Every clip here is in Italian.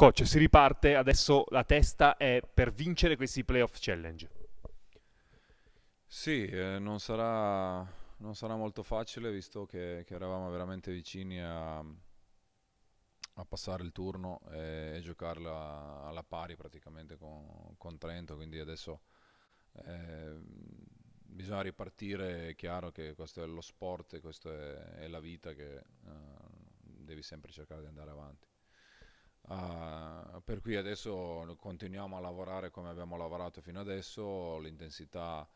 coach, si riparte, adesso la testa è per vincere questi playoff challenge. Sì, eh, non, sarà, non, sarà, molto facile visto che, che eravamo veramente vicini a, a, passare il turno e, e giocarla alla pari praticamente con, con Trento, quindi adesso eh, bisogna ripartire, è chiaro che questo è lo sport, questa è, è la vita che eh, devi sempre cercare di andare avanti. Uh, per cui adesso continuiamo a lavorare come abbiamo lavorato fino adesso, l'intensità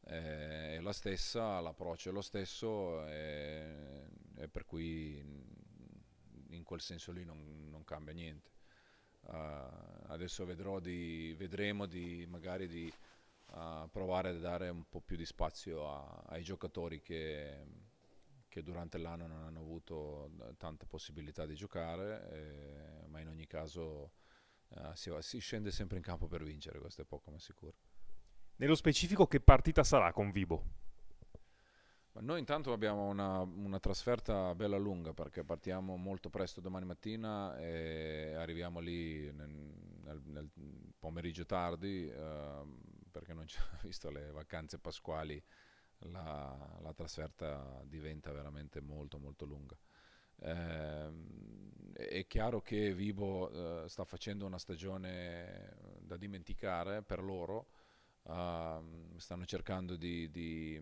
eh, è, la stessa, l'approccio è lo stesso e, eh, e, per cui mm, in quel senso lì non, non cambia niente. Uh, adesso di, vedremo di magari di uh, provare a dare un po' più di spazio a, ai giocatori che, che durante l'anno non hanno avuto tante possibilità di giocare. E, eh, ogni caso uh, si, si, scende sempre in campo per vincere, questo è poco ma sicuro. Nello specifico che partita sarà con Vibo? Ma noi intanto abbiamo una, una, trasferta bella lunga perché partiamo molto presto domani mattina e arriviamo lì nel, nel, nel pomeriggio tardi uh, perché non c'è, visto le vacanze pasquali la, la, trasferta diventa veramente molto molto lunga. Eh, è chiaro che Vibo eh, sta facendo una stagione eh, da dimenticare per loro, uh, stanno cercando di, di,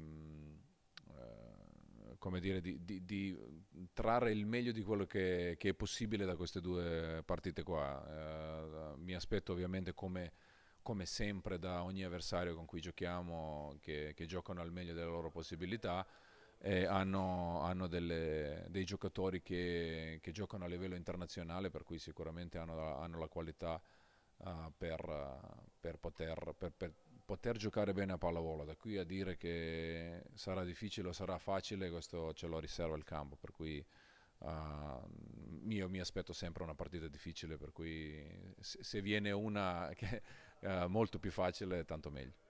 uh, dire, di, di, trarre il meglio di quello che, che, è possibile da queste due partite qua. Uh, mi aspetto ovviamente come, come, sempre da ogni avversario con cui giochiamo che, che giocano al meglio delle loro possibilità eh, hanno, hanno delle, dei giocatori che, che, giocano a livello internazionale, per cui sicuramente hanno, la, hanno la qualità uh, per, per, poter, per, per, poter, giocare bene a pallavolo. Da qui a dire che sarà difficile o sarà facile, questo ce lo riserva il campo, per cui uh, io mi aspetto sempre una partita difficile, per cui se, se viene una che, eh, molto più facile, tanto meglio.